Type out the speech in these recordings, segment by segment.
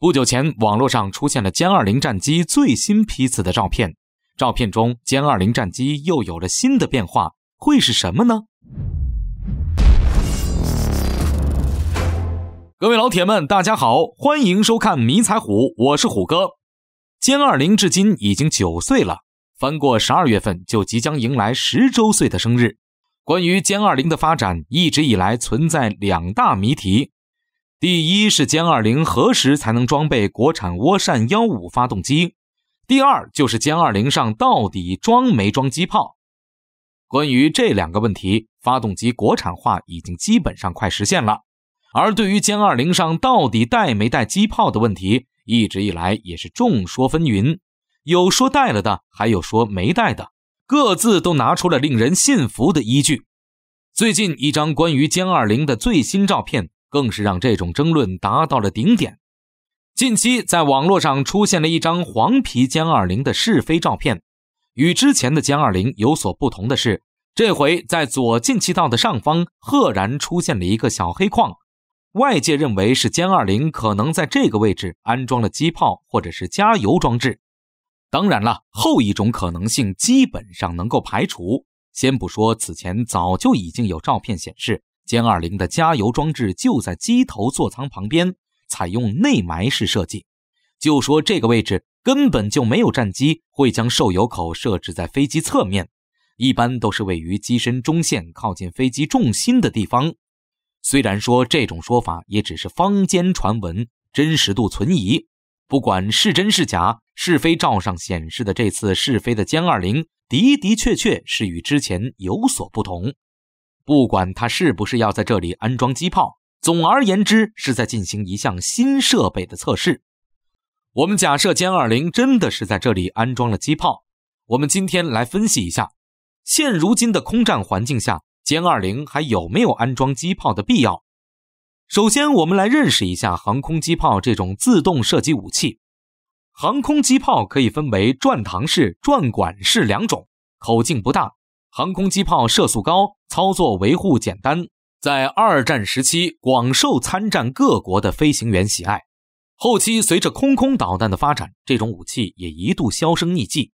不久前，网络上出现了歼二零战机最新批次的照片。照片中，歼二零战机又有了新的变化，会是什么呢？各位老铁们，大家好，欢迎收看《迷彩虎》，我是虎哥。歼二零至今已经九岁了，翻过十二月份就即将迎来十周岁的生日。关于歼二零的发展，一直以来存在两大谜题。第一是歼二零何时才能装备国产涡扇幺五发动机，第二就是歼二零上到底装没装机炮。关于这两个问题，发动机国产化已经基本上快实现了。而对于歼二零上到底带没带机炮的问题，一直以来也是众说纷纭，有说带了的，还有说没带的，各自都拿出了令人信服的依据。最近一张关于歼二零的最新照片。更是让这种争论达到了顶点。近期在网络上出现了一张黄皮歼二零的试飞照片，与之前的歼二零有所不同的是，这回在左进气道的上方赫然出现了一个小黑框。外界认为是歼二零可能在这个位置安装了机炮或者是加油装置。当然了，后一种可能性基本上能够排除。先不说此前早就已经有照片显示。歼二零的加油装置就在机头座舱旁边，采用内埋式设计。就说这个位置根本就没有战机会将受油口设置在飞机侧面，一般都是位于机身中线靠近飞机重心的地方。虽然说这种说法也只是坊间传闻，真实度存疑。不管是真是假，试飞照上显示的这次试飞的歼二零的的确确是与之前有所不同。不管他是不是要在这里安装机炮，总而言之是在进行一项新设备的测试。我们假设歼二零真的是在这里安装了机炮，我们今天来分析一下，现如今的空战环境下，歼二零还有没有安装机炮的必要？首先，我们来认识一下航空机炮这种自动射击武器。航空机炮可以分为转膛式、转管式两种，口径不大，航空机炮射速高。操作维护简单，在二战时期广受参战各国的飞行员喜爱。后期随着空空导弹的发展，这种武器也一度销声匿迹。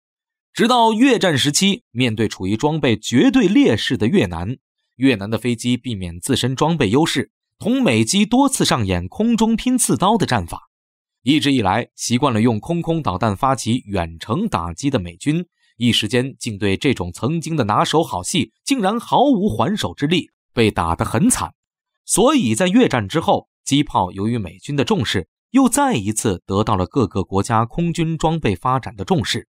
直到越战时期，面对处于装备绝对劣势的越南，越南的飞机避免自身装备优势，同美机多次上演空中拼刺刀的战法。一直以来习惯了用空空导弹发起远程打击的美军。一时间竟对这种曾经的拿手好戏竟然毫无还手之力，被打得很惨。所以在越战之后，机炮由于美军的重视，又再一次得到了各个国家空军装备发展的重视。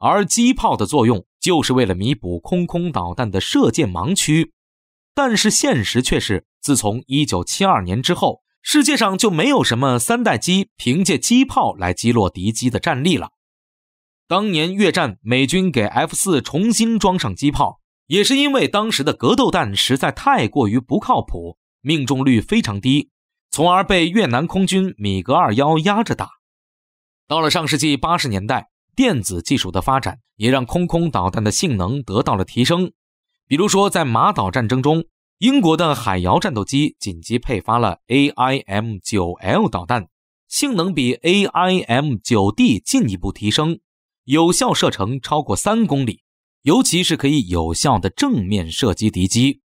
而机炮的作用就是为了弥补空空导弹的射箭盲区，但是现实却是，自从一九七二年之后，世界上就没有什么三代机凭借机炮来击落敌机的战力了。当年越战，美军给 F 四重新装上机炮，也是因为当时的格斗弹实在太过于不靠谱，命中率非常低，从而被越南空军米格二幺压着打。到了上世纪八十年代，电子技术的发展也让空空导弹的性能得到了提升。比如说，在马岛战争中，英国的海遥战斗机紧急配发了 AIM 九 L 导弹，性能比 AIM 九 D 进一步提升。有效射程超过三公里，尤其是可以有效的正面射击敌机。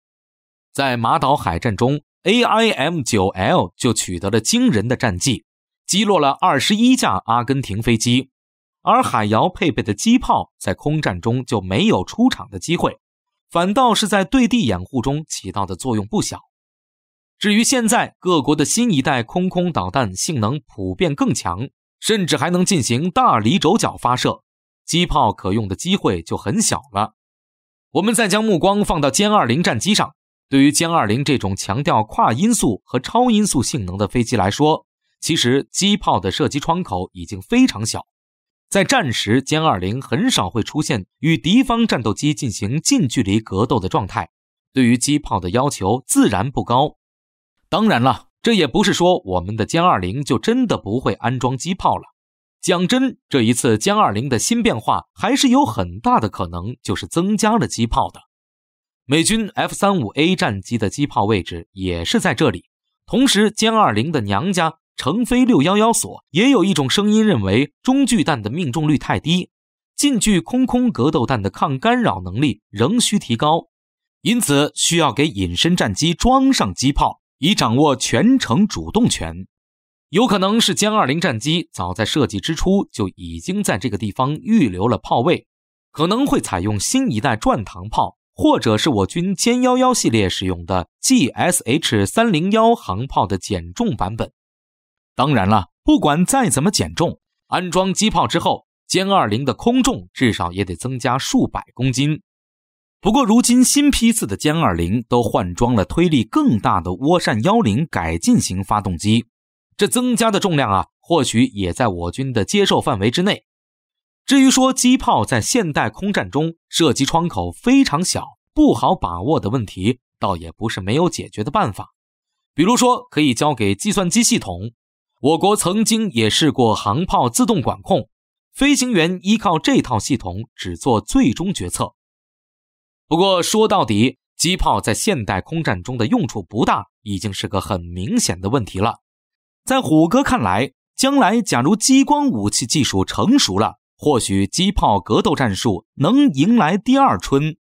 在马岛海战中，AIM-9L 就取得了惊人的战绩，击落了二十一架阿根廷飞机。而海遥配备的机炮在空战中就没有出场的机会，反倒是在对地掩护中起到的作用不小。至于现在各国的新一代空空导弹性能普遍更强，甚至还能进行大离轴角发射。机炮可用的机会就很小了。我们再将目光放到歼二零战机上，对于歼二零这种强调跨音速和超音速性能的飞机来说，其实机炮的射击窗口已经非常小。在战时，歼二零很少会出现与敌方战斗机进行近距离格斗的状态，对于机炮的要求自然不高。当然了，这也不是说我们的歼二零就真的不会安装机炮了。讲真，这一次歼二零的新变化还是有很大的可能，就是增加了机炮的。美军 F 三五 A 战机的机炮位置也是在这里。同时，歼二零的娘家成飞六幺幺所也有一种声音认为，中距弹的命中率太低，近距空空格斗弹的抗干扰能力仍需提高，因此需要给隐身战机装上机炮，以掌握全程主动权。有可能是歼二零战机早在设计之初就已经在这个地方预留了炮位，可能会采用新一代转膛炮，或者是我军歼幺幺系列使用的 GSH 三零幺航炮的减重版本。当然了，不管再怎么减重，安装机炮之后，歼二零的空重至少也得增加数百公斤。不过，如今新批次的歼二零都换装了推力更大的涡扇幺零改进型发动机。这增加的重量啊，或许也在我军的接受范围之内。至于说机炮在现代空战中射击窗口非常小、不好把握的问题，倒也不是没有解决的办法。比如说，可以交给计算机系统。我国曾经也试过航炮自动管控，飞行员依靠这套系统只做最终决策。不过说到底，机炮在现代空战中的用处不大，已经是个很明显的问题了。在虎哥看来，将来假如激光武器技术成熟了，或许机炮格斗战术能迎来第二春。